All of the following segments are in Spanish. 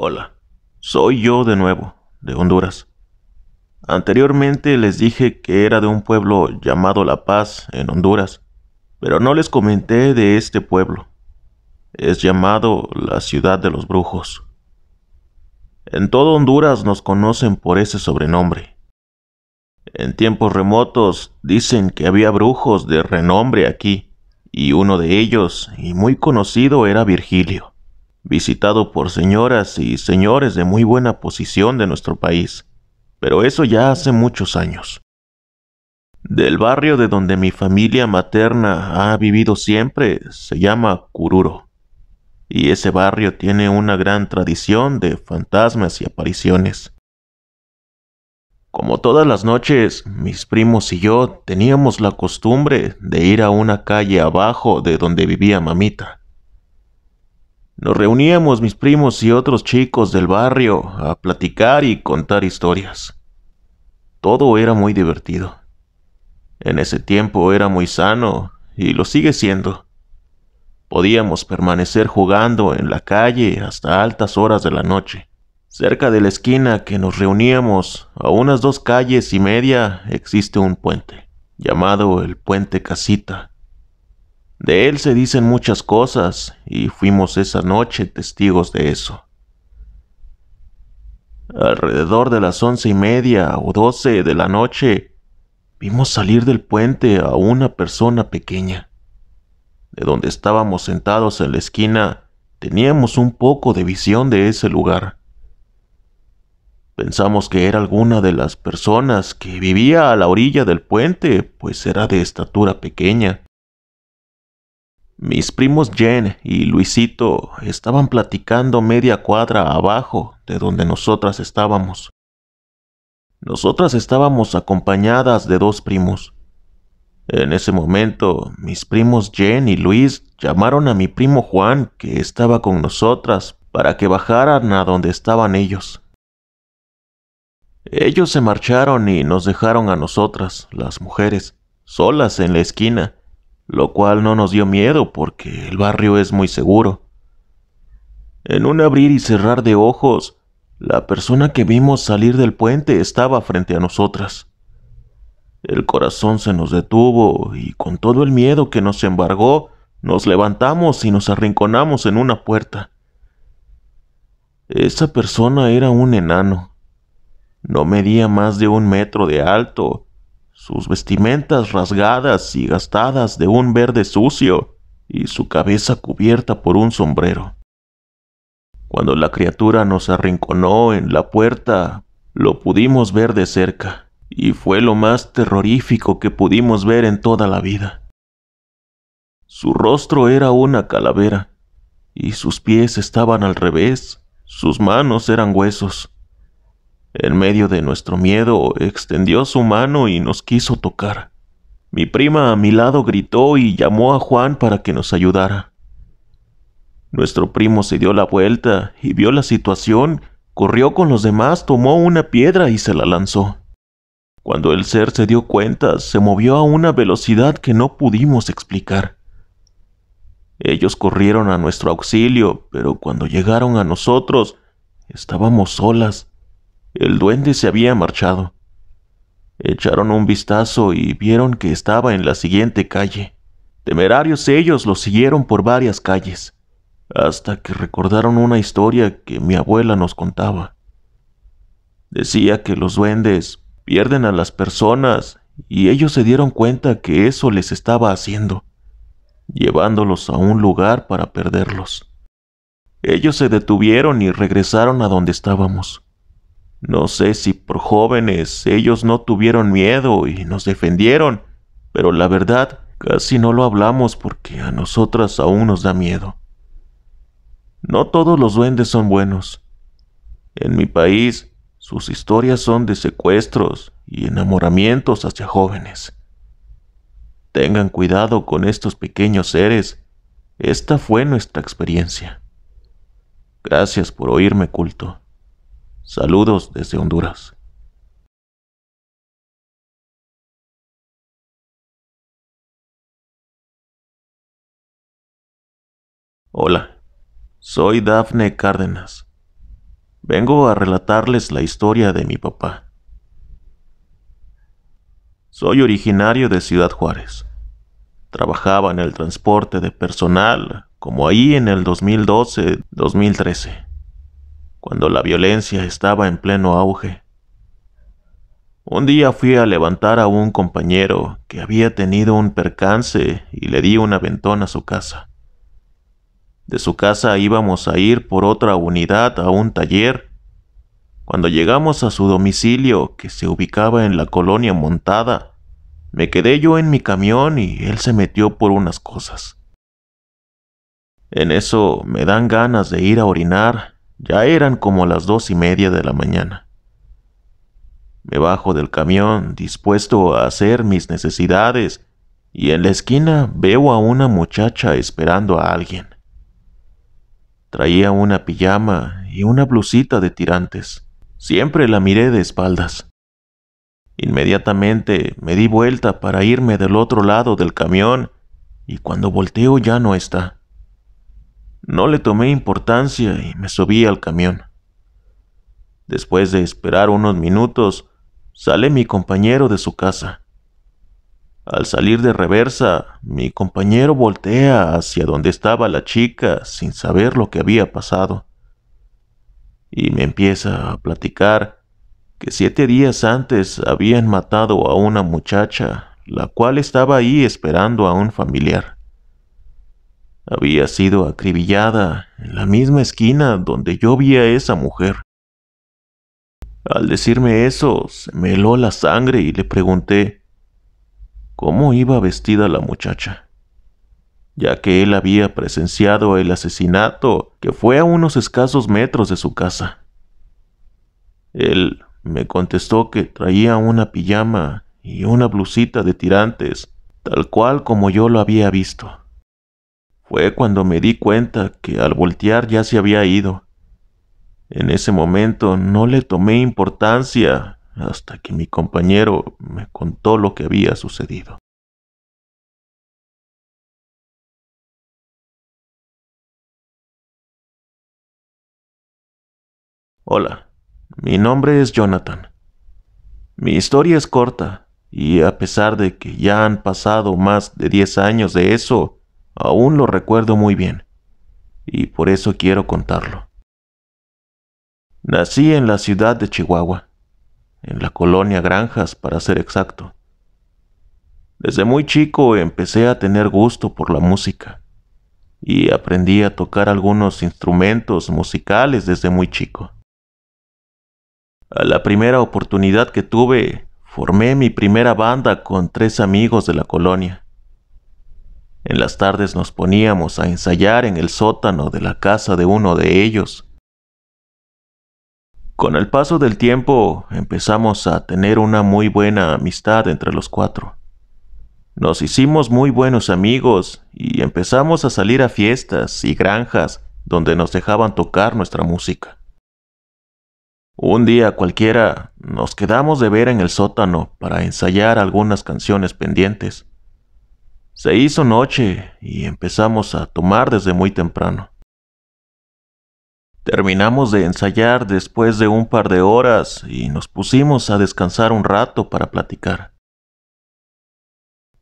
Hola, soy yo de nuevo, de Honduras. Anteriormente les dije que era de un pueblo llamado La Paz, en Honduras, pero no les comenté de este pueblo. Es llamado la ciudad de los brujos. En todo Honduras nos conocen por ese sobrenombre. En tiempos remotos dicen que había brujos de renombre aquí, y uno de ellos, y muy conocido, era Virgilio visitado por señoras y señores de muy buena posición de nuestro país, pero eso ya hace muchos años. Del barrio de donde mi familia materna ha vivido siempre se llama Cururo, y ese barrio tiene una gran tradición de fantasmas y apariciones. Como todas las noches, mis primos y yo teníamos la costumbre de ir a una calle abajo de donde vivía mamita nos reuníamos mis primos y otros chicos del barrio a platicar y contar historias. Todo era muy divertido. En ese tiempo era muy sano y lo sigue siendo. Podíamos permanecer jugando en la calle hasta altas horas de la noche. Cerca de la esquina que nos reuníamos, a unas dos calles y media, existe un puente, llamado el puente Casita, de él se dicen muchas cosas y fuimos esa noche testigos de eso. Alrededor de las once y media o doce de la noche, vimos salir del puente a una persona pequeña. De donde estábamos sentados en la esquina, teníamos un poco de visión de ese lugar. Pensamos que era alguna de las personas que vivía a la orilla del puente, pues era de estatura pequeña. Mis primos Jen y Luisito estaban platicando media cuadra abajo de donde nosotras estábamos. Nosotras estábamos acompañadas de dos primos. En ese momento, mis primos Jen y Luis llamaron a mi primo Juan, que estaba con nosotras, para que bajaran a donde estaban ellos. Ellos se marcharon y nos dejaron a nosotras, las mujeres, solas en la esquina lo cual no nos dio miedo porque el barrio es muy seguro. En un abrir y cerrar de ojos, la persona que vimos salir del puente estaba frente a nosotras. El corazón se nos detuvo y con todo el miedo que nos embargó, nos levantamos y nos arrinconamos en una puerta. Esa persona era un enano. No medía más de un metro de alto sus vestimentas rasgadas y gastadas de un verde sucio, y su cabeza cubierta por un sombrero. Cuando la criatura nos arrinconó en la puerta, lo pudimos ver de cerca, y fue lo más terrorífico que pudimos ver en toda la vida. Su rostro era una calavera, y sus pies estaban al revés, sus manos eran huesos, en medio de nuestro miedo, extendió su mano y nos quiso tocar. Mi prima a mi lado gritó y llamó a Juan para que nos ayudara. Nuestro primo se dio la vuelta y vio la situación, corrió con los demás, tomó una piedra y se la lanzó. Cuando el ser se dio cuenta, se movió a una velocidad que no pudimos explicar. Ellos corrieron a nuestro auxilio, pero cuando llegaron a nosotros, estábamos solas el duende se había marchado. Echaron un vistazo y vieron que estaba en la siguiente calle. Temerarios ellos lo siguieron por varias calles, hasta que recordaron una historia que mi abuela nos contaba. Decía que los duendes pierden a las personas y ellos se dieron cuenta que eso les estaba haciendo, llevándolos a un lugar para perderlos. Ellos se detuvieron y regresaron a donde estábamos. No sé si por jóvenes ellos no tuvieron miedo y nos defendieron, pero la verdad casi no lo hablamos porque a nosotras aún nos da miedo. No todos los duendes son buenos. En mi país, sus historias son de secuestros y enamoramientos hacia jóvenes. Tengan cuidado con estos pequeños seres. Esta fue nuestra experiencia. Gracias por oírme, culto. Saludos desde Honduras. Hola, soy Dafne Cárdenas. Vengo a relatarles la historia de mi papá. Soy originario de Ciudad Juárez. Trabajaba en el transporte de personal, como ahí en el 2012-2013 cuando la violencia estaba en pleno auge. Un día fui a levantar a un compañero que había tenido un percance y le di un aventón a su casa. De su casa íbamos a ir por otra unidad a un taller. Cuando llegamos a su domicilio, que se ubicaba en la colonia montada, me quedé yo en mi camión y él se metió por unas cosas. En eso me dan ganas de ir a orinar ya eran como las dos y media de la mañana. Me bajo del camión dispuesto a hacer mis necesidades y en la esquina veo a una muchacha esperando a alguien. Traía una pijama y una blusita de tirantes. Siempre la miré de espaldas. Inmediatamente me di vuelta para irme del otro lado del camión y cuando volteo ya no está. No le tomé importancia y me subí al camión. Después de esperar unos minutos, sale mi compañero de su casa. Al salir de reversa, mi compañero voltea hacia donde estaba la chica sin saber lo que había pasado. Y me empieza a platicar que siete días antes habían matado a una muchacha, la cual estaba ahí esperando a un familiar había sido acribillada en la misma esquina donde yo vi a esa mujer. Al decirme eso, se me heló la sangre y le pregunté cómo iba vestida la muchacha, ya que él había presenciado el asesinato que fue a unos escasos metros de su casa. Él me contestó que traía una pijama y una blusita de tirantes, tal cual como yo lo había visto. Fue cuando me di cuenta que al voltear ya se había ido. En ese momento no le tomé importancia hasta que mi compañero me contó lo que había sucedido. Hola, mi nombre es Jonathan. Mi historia es corta y a pesar de que ya han pasado más de 10 años de eso, Aún lo recuerdo muy bien, y por eso quiero contarlo. Nací en la ciudad de Chihuahua, en la colonia Granjas, para ser exacto. Desde muy chico empecé a tener gusto por la música y aprendí a tocar algunos instrumentos musicales desde muy chico. A la primera oportunidad que tuve, formé mi primera banda con tres amigos de la colonia. En las tardes nos poníamos a ensayar en el sótano de la casa de uno de ellos. Con el paso del tiempo empezamos a tener una muy buena amistad entre los cuatro. Nos hicimos muy buenos amigos y empezamos a salir a fiestas y granjas donde nos dejaban tocar nuestra música. Un día cualquiera nos quedamos de ver en el sótano para ensayar algunas canciones pendientes. Se hizo noche y empezamos a tomar desde muy temprano. Terminamos de ensayar después de un par de horas y nos pusimos a descansar un rato para platicar.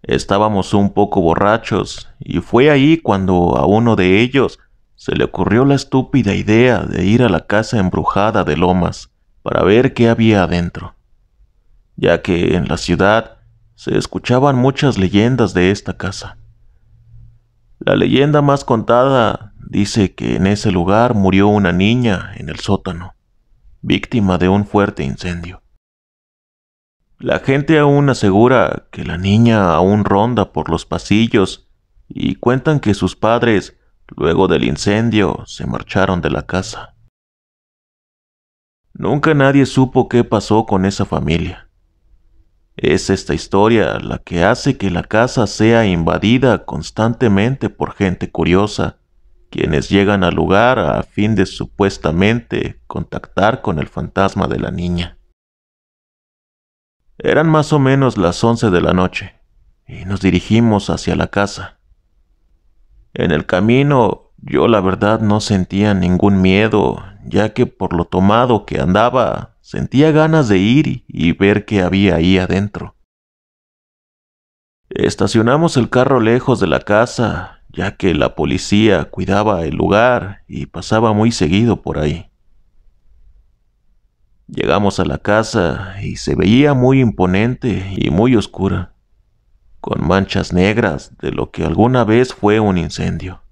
Estábamos un poco borrachos y fue ahí cuando a uno de ellos se le ocurrió la estúpida idea de ir a la casa embrujada de Lomas para ver qué había adentro, ya que en la ciudad se escuchaban muchas leyendas de esta casa. La leyenda más contada dice que en ese lugar murió una niña en el sótano, víctima de un fuerte incendio. La gente aún asegura que la niña aún ronda por los pasillos y cuentan que sus padres, luego del incendio, se marcharon de la casa. Nunca nadie supo qué pasó con esa familia. Es esta historia la que hace que la casa sea invadida constantemente por gente curiosa, quienes llegan al lugar a fin de supuestamente contactar con el fantasma de la niña. Eran más o menos las once de la noche, y nos dirigimos hacia la casa. En el camino yo la verdad no sentía ningún miedo, ya que por lo tomado que andaba Sentía ganas de ir y ver qué había ahí adentro. Estacionamos el carro lejos de la casa, ya que la policía cuidaba el lugar y pasaba muy seguido por ahí. Llegamos a la casa y se veía muy imponente y muy oscura, con manchas negras de lo que alguna vez fue un incendio.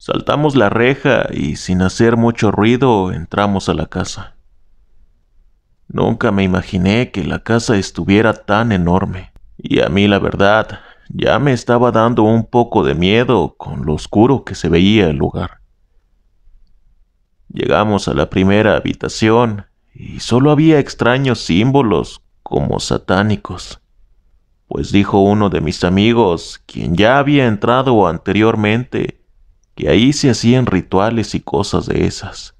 Saltamos la reja y sin hacer mucho ruido entramos a la casa. Nunca me imaginé que la casa estuviera tan enorme. Y a mí la verdad, ya me estaba dando un poco de miedo con lo oscuro que se veía el lugar. Llegamos a la primera habitación y solo había extraños símbolos como satánicos, pues dijo uno de mis amigos, quien ya había entrado anteriormente, que ahí se hacían rituales y cosas de esas.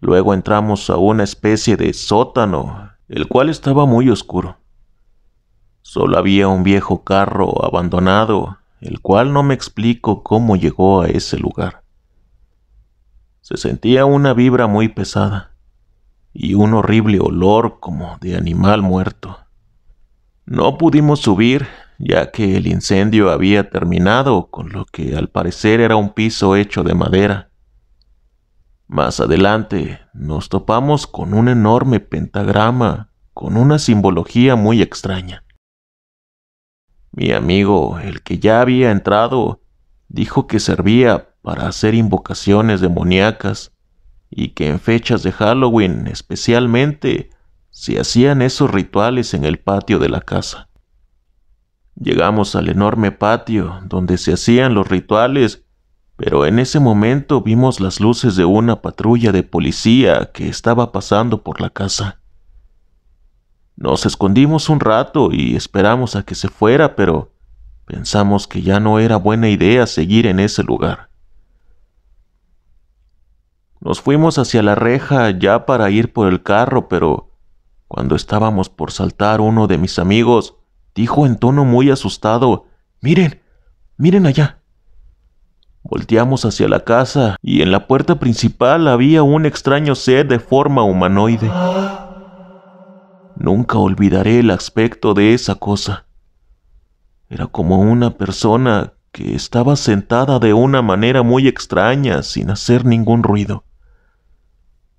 Luego entramos a una especie de sótano, el cual estaba muy oscuro. Solo había un viejo carro abandonado, el cual no me explico cómo llegó a ese lugar. Se sentía una vibra muy pesada y un horrible olor como de animal muerto. No pudimos subir, ya que el incendio había terminado con lo que al parecer era un piso hecho de madera más adelante nos topamos con un enorme pentagrama con una simbología muy extraña. Mi amigo, el que ya había entrado, dijo que servía para hacer invocaciones demoníacas y que en fechas de Halloween especialmente se hacían esos rituales en el patio de la casa. Llegamos al enorme patio donde se hacían los rituales pero en ese momento vimos las luces de una patrulla de policía que estaba pasando por la casa. Nos escondimos un rato y esperamos a que se fuera, pero pensamos que ya no era buena idea seguir en ese lugar. Nos fuimos hacia la reja ya para ir por el carro, pero cuando estábamos por saltar uno de mis amigos dijo en tono muy asustado, Miren, miren allá. Volteamos hacia la casa y en la puerta principal había un extraño ser de forma humanoide. Nunca olvidaré el aspecto de esa cosa. Era como una persona que estaba sentada de una manera muy extraña sin hacer ningún ruido.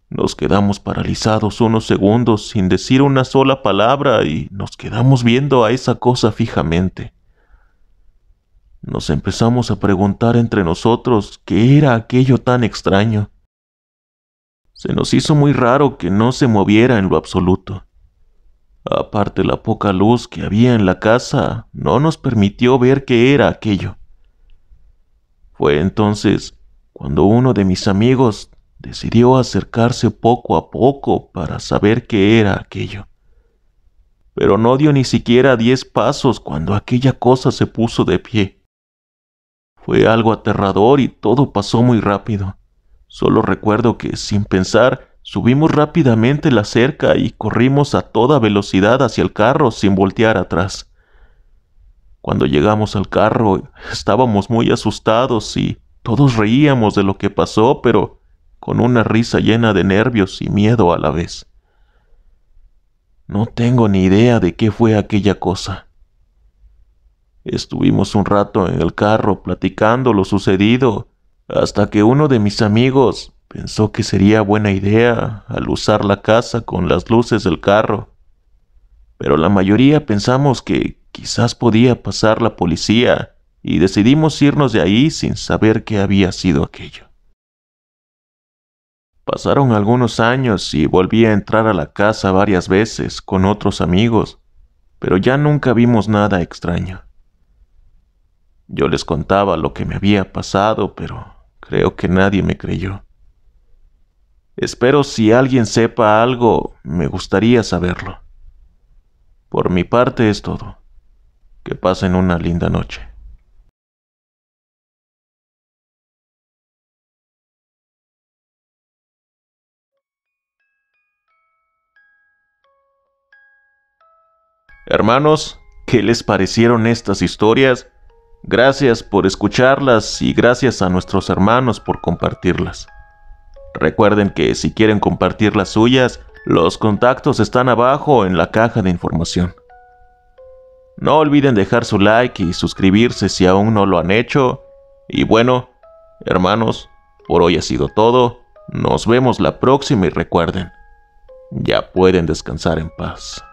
Nos quedamos paralizados unos segundos sin decir una sola palabra y nos quedamos viendo a esa cosa fijamente. Nos empezamos a preguntar entre nosotros qué era aquello tan extraño. Se nos hizo muy raro que no se moviera en lo absoluto. Aparte la poca luz que había en la casa no nos permitió ver qué era aquello. Fue entonces cuando uno de mis amigos decidió acercarse poco a poco para saber qué era aquello. Pero no dio ni siquiera diez pasos cuando aquella cosa se puso de pie. Fue algo aterrador y todo pasó muy rápido. Solo recuerdo que, sin pensar, subimos rápidamente la cerca y corrimos a toda velocidad hacia el carro sin voltear atrás. Cuando llegamos al carro estábamos muy asustados y todos reíamos de lo que pasó, pero con una risa llena de nervios y miedo a la vez. No tengo ni idea de qué fue aquella cosa. Estuvimos un rato en el carro platicando lo sucedido, hasta que uno de mis amigos pensó que sería buena idea al usar la casa con las luces del carro. Pero la mayoría pensamos que quizás podía pasar la policía y decidimos irnos de ahí sin saber qué había sido aquello. Pasaron algunos años y volví a entrar a la casa varias veces con otros amigos, pero ya nunca vimos nada extraño. Yo les contaba lo que me había pasado, pero creo que nadie me creyó. Espero si alguien sepa algo, me gustaría saberlo. Por mi parte es todo. Que pasen una linda noche. Hermanos, ¿qué les parecieron estas historias? Gracias por escucharlas y gracias a nuestros hermanos por compartirlas. Recuerden que si quieren compartir las suyas, los contactos están abajo en la caja de información. No olviden dejar su like y suscribirse si aún no lo han hecho. Y bueno, hermanos, por hoy ha sido todo. Nos vemos la próxima y recuerden, ya pueden descansar en paz.